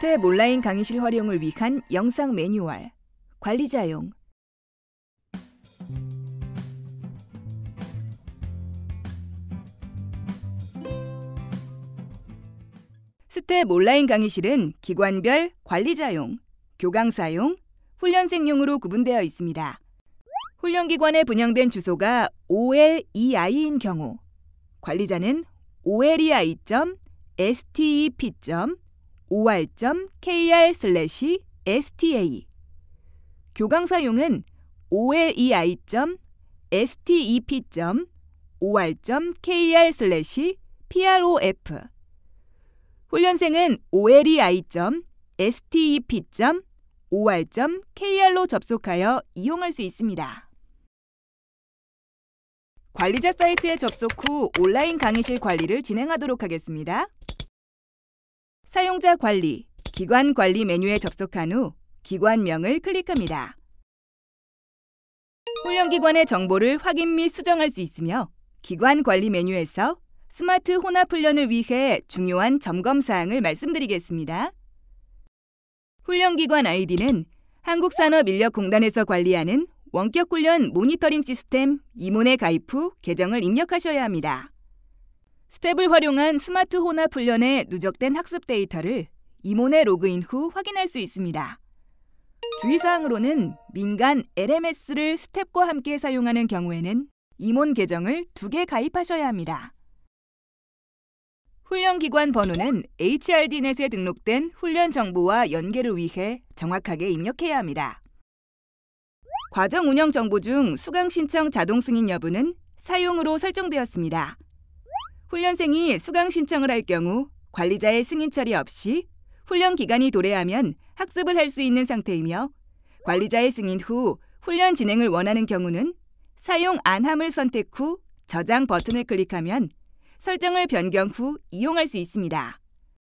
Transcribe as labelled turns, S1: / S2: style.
S1: 팟캐스트의 몰라인 강의실 활용을 위한 영상 매뉴얼 관리자용 스텝 온라인 강의실은 기관별 관리자용, 교강사용, 훈련생용으로 구분되어 있습니다. 훈련기관에 분양된 주소가 OLEI인 경우 관리자는 olei.step.com or.kr/sta 교강사용은 olei.step.or.kr/prof 훈련생은 olei.step.or.kr로 접속하여 이용할 수 있습니다. 관리자 사이트에 접속 후 온라인 강의실 관리를 진행하도록 하겠습니다. 사용자 관리, 기관 관리 메뉴에 접속한 후 기관명을 클릭합니다. 훈련기관의 정보를 확인 및 수정할 수 있으며 기관 관리 메뉴에서 스마트 혼합 훈련을 위해 중요한 점검 사항을 말씀드리겠습니다. 훈련기관 아이디는 한국산업인력공단에서 관리하는 원격훈련 모니터링 시스템 이문에 가입 후 계정을 입력하셔야 합니다. 스텝을 활용한 스마트 혼합 훈련에 누적된 학습 데이터를 이모네 로그인 후 확인할 수 있습니다. 주의사항으로는 민간 LMS를 스텝과 함께 사용하는 경우에는 임원 계정을 두 개 가입하셔야 합니다. 훈련기관 번호는 HRD넷에 등록된 훈련 정보와 연계를 위해 정확하게 입력해야 합니다. 과정 운영 정보 중 수강 신청 자동 승인 여부는 사용으로 설정되었습니다. 훈련생이 수강 신청을 할 경우 관리자의 승인 처리 없이 훈련 기간이 도래하면 학습을 할 수 있는 상태이며 관리자의 승인 후 훈련 진행을 원하는 경우는 사용 안함을 선택 후 저장 버튼을 클릭하면 설정을 변경 후 이용할 수 있습니다.